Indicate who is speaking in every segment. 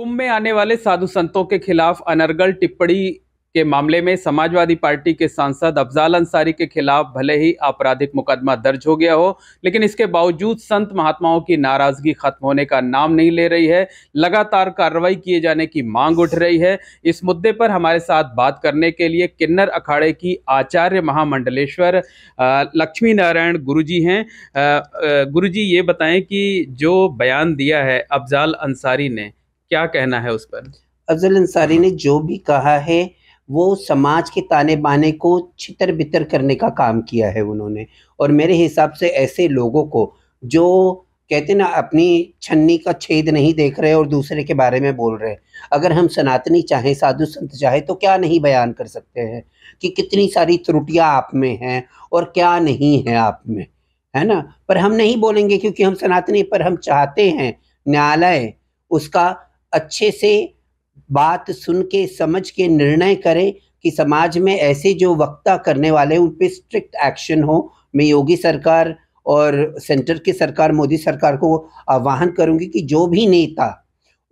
Speaker 1: कुंभ में आने वाले साधु संतों के खिलाफ अनर्गल टिप्पणी के मामले में समाजवादी पार्टी के सांसद अफजाल अंसारी के खिलाफ भले ही आपराधिक मुकदमा दर्ज हो गया हो लेकिन इसके बावजूद संत महात्माओं की नाराजगी खत्म होने का नाम नहीं ले रही है लगातार कार्रवाई किए जाने की मांग उठ रही है इस मुद्दे पर हमारे साथ बात करने के लिए किन्नर अखाड़े की आचार्य महामंडलेश्वर लक्ष्मी नारायण गुरु जी हैं गुरु जी ये बताएं कि जो बयान दिया है अफजाल अंसारी ने क्या कहना है उस पर
Speaker 2: अफजल अंसारी ने जो भी कहा है वो समाज के ताने बाने को छितर बितर करने का काम किया है उन्होंने और मेरे हिसाब से ऐसे लोगों को जो कहते ना अपनी छन्नी का छेद नहीं देख रहे और दूसरे के बारे में बोल रहे अगर हम सनातनी चाहें साधु संत चाहें तो क्या नहीं बयान कर सकते हैं कि कितनी सारी त्रुटियां आप में हैं और क्या नहीं है आप में है ना पर हम नहीं बोलेंगे क्योंकि हम सनातनी पर हम चाहते हैं न्यायालय उसका अच्छे से बात सुन के समझ के निर्णय करें कि समाज में ऐसे जो वक्ता करने वाले हैं उन पर स्ट्रिक्ट एक्शन हो मैं योगी सरकार और सेंटर की सरकार मोदी सरकार को आह्वान करूंगी कि जो भी नेता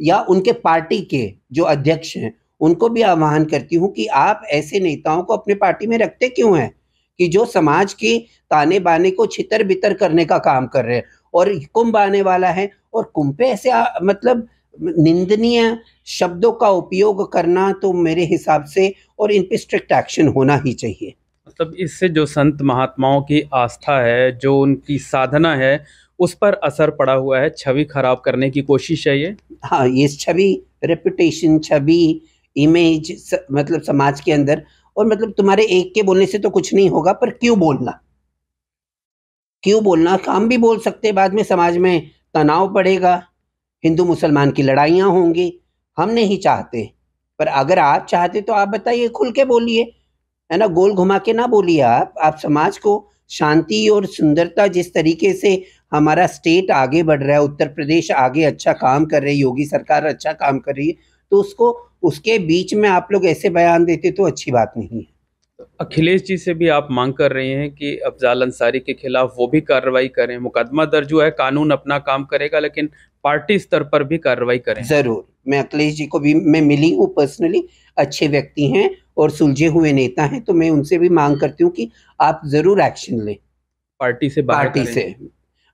Speaker 2: या उनके पार्टी के जो अध्यक्ष हैं उनको भी आह्वान करती हूं कि आप ऐसे नेताओं को अपने पार्टी में रखते क्यों हैं कि जो समाज के ताने बाने को छितर बितर करने का काम कर रहे हैं और कुंभ आने वाला है और कुंभ पे ऐसे आ, मतलब निंदनीय शब्दों का उपयोग करना तो मेरे हिसाब से और इन पे स्ट्रिक्ट एक्शन होना ही चाहिए
Speaker 1: मतलब इससे जो संत महात्माओं की आस्था है जो उनकी साधना है उस पर असर पड़ा हुआ है छवि खराब करने की कोशिश है ये हाँ ये छवि
Speaker 2: रेपुटेशन छवि इमेज स, मतलब समाज के अंदर और मतलब तुम्हारे एक के बोलने से तो कुछ नहीं होगा पर क्यों बोलना क्यों बोलना काम भी बोल सकते बाद में समाज में तनाव पड़ेगा हिंदू मुसलमान की लड़ाइयाँ होंगी हम नहीं चाहते पर अगर आप चाहते तो आप बताइए खुल के बोलिए है ना गोल घुमा के ना बोलिए आप आप समाज को शांति और सुंदरता जिस तरीके से हमारा स्टेट आगे बढ़ रहा है उत्तर प्रदेश आगे अच्छा काम कर रही है योगी सरकार अच्छा काम कर रही है तो उसको उसके बीच में आप लोग ऐसे बयान देते तो अच्छी बात नहीं है
Speaker 1: अखिलेश जी से भी आप मांग कर रहे हैं कि अफजाल अंसारी के खिलाफ वो भी कार्रवाई करें मुकदमा दर्ज हुआ है कानून अपना काम करेगा लेकिन पार्टी स्तर पर भी कार्रवाई करें जरूर
Speaker 2: मैं अखिलेश जी को भी मैं मिली हूँ पर्सनली अच्छे व्यक्ति हैं और सुलझे हुए नेता हैं तो मैं उनसे भी मांग करती हूँ कि आप जरूर एक्शन लें
Speaker 1: पार्टी से बाहर पार्टी से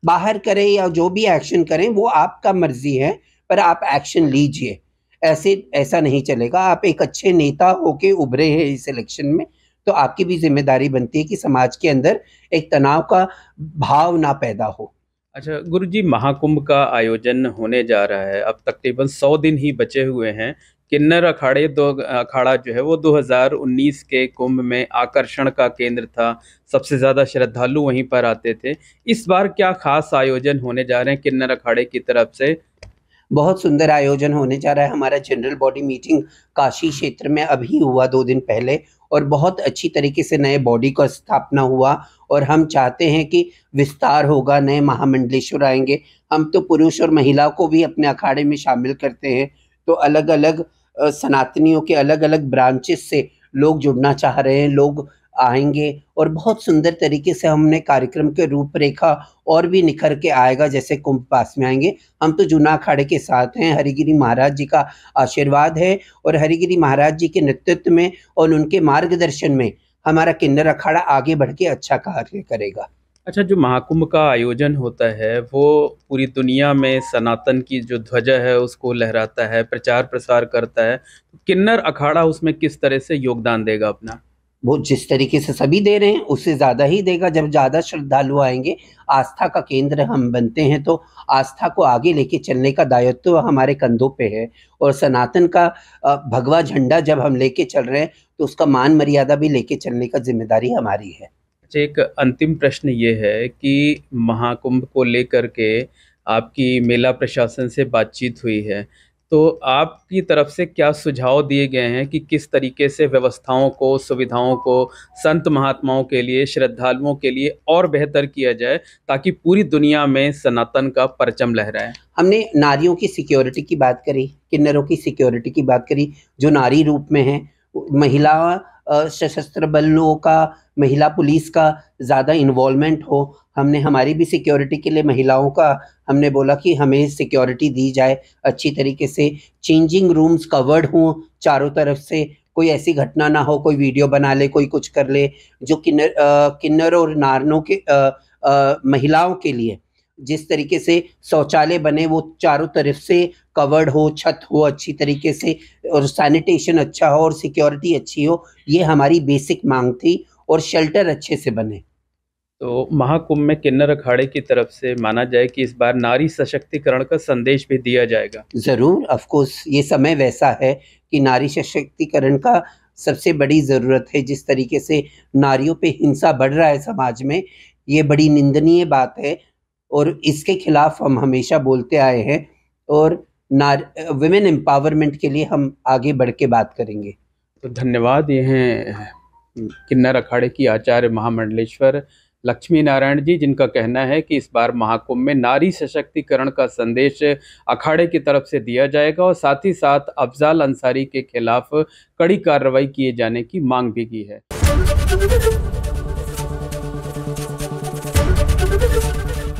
Speaker 2: बाहर करें या जो भी एक्शन करें वो आपका मर्जी है पर आप एक्शन लीजिए ऐसे ऐसा नहीं चलेगा आप एक अच्छे नेता होके उभरे हैं इस इलेक्शन में तो आपकी भी जिम्मेदारी बनती है कि समाज के अंदर एक तनाव का भाव ना पैदा हो
Speaker 1: अच्छा गुरु जी महाकुंभ का आयोजन होने जा रहा है अब तकरीबन सौ दिन ही बचे हुए हैं किन्नर अखाड़े दो अखाड़ा जो है वो 2019 के कुंभ में आकर्षण का केंद्र था सबसे ज़्यादा श्रद्धालु वहीं पर आते थे इस बार क्या खास आयोजन होने जा रहे हैं किन्नर अखाड़े की तरफ से
Speaker 2: बहुत सुंदर आयोजन होने जा रहा है हमारा जनरल बॉडी मीटिंग काशी क्षेत्र में अभी हुआ दो दिन पहले और बहुत अच्छी तरीके से नए बॉडी का स्थापना हुआ और हम चाहते हैं कि विस्तार होगा नए महामंडलेश्वर आएंगे हम तो पुरुष और महिला को भी अपने अखाड़े में शामिल करते हैं तो अलग अलग सनातनियों के अलग अलग ब्रांचेस से लोग जुड़ना चाह रहे हैं लोग आएंगे और बहुत सुंदर तरीके से हमने कार्यक्रम के रूपरेखा और भी निखर के आएगा जैसे कुंभ पास में आएंगे हम तो जूना अखाड़े के साथ हैं हरिगिरी महाराज जी का आशीर्वाद है और हरिगिरी महाराज जी के नेतृत्व में और उनके मार्गदर्शन में हमारा किन्नर अखाड़ा आगे बढ़ के अच्छा कार्य करेगा
Speaker 1: अच्छा जो महाकुंभ का आयोजन होता है वो पूरी दुनिया में सनातन की जो ध्वजा है उसको लहराता है प्रचार प्रसार करता है किन्नर अखाड़ा उसमें किस तरह से योगदान देगा अपना
Speaker 2: वो जिस तरीके से सभी दे रहे हैं उससे ज़्यादा ही देगा जब ज़्यादा श्रद्धालु आएंगे आस्था का केंद्र हम बनते हैं तो आस्था को आगे लेके चलने का दायित्व हमारे कंधों पे है और सनातन का भगवा झंडा जब हम लेके चल रहे हैं तो उसका मान मर्यादा भी लेके चलने का जिम्मेदारी हमारी है
Speaker 1: अच्छा एक अंतिम प्रश्न ये है कि महाकुंभ को लेकर के आपकी मेला प्रशासन से बातचीत हुई है तो आपकी तरफ से क्या सुझाव दिए गए हैं कि किस तरीके से व्यवस्थाओं को सुविधाओं को संत महात्माओं के लिए श्रद्धालुओं के लिए और बेहतर किया जाए ताकि पूरी दुनिया में सनातन का परचम लहराए
Speaker 2: हमने नारियों की सिक्योरिटी की बात करी किन्नरों की सिक्योरिटी की बात करी जो नारी रूप में है महिला सशस्त्र बलों का महिला पुलिस का ज़्यादा इन्वॉलमेंट हो हमने हमारी भी सिक्योरिटी के लिए महिलाओं का हमने बोला कि हमें सिक्योरिटी दी जाए अच्छी तरीके से चेंजिंग रूम्स कवर्ड हों चारों तरफ से कोई ऐसी घटना ना हो कोई वीडियो बना ले कोई कुछ कर ले जो किन्नर किन्नर और नारनों के आ, आ, महिलाओं के लिए जिस तरीके से शौचालय बने वो चारों तरफ से कवर्ड हो छत हो अच्छी तरीके से और सैनिटेशन अच्छा हो और सिक्योरिटी अच्छी हो ये हमारी बेसिक मांग थी और शेल्टर अच्छे से बने
Speaker 1: तो महाकुंभ में किन्नर अखाड़े की तरफ से माना जाए कि इस बार नारी सशक्तिकरण का संदेश भी दिया जाएगा
Speaker 2: ज़रूर अफकोर्स ये समय वैसा है कि नारी सशक्तिकरण का सबसे बड़ी ज़रूरत है जिस तरीके से नारियों पे हिंसा बढ़ रहा है समाज में ये बड़ी निंदनीय बात है और इसके खिलाफ हम हमेशा बोलते आए हैं और नार वुमेन एम्पावरमेंट के लिए हम आगे बढ़ के बात करेंगे
Speaker 1: तो धन्यवाद ये हैं किन्नर अखाड़े की आचार्य महामंडलेश्वर लक्ष्मी नारायण जी जिनका कहना है कि इस बार महाकुंभ में नारी सशक्तिकरण का संदेश अखाड़े की तरफ से दिया जाएगा और साथ ही साथ अफजाल अंसारी के खिलाफ कड़ी कार्रवाई किए जाने की मांग भी की है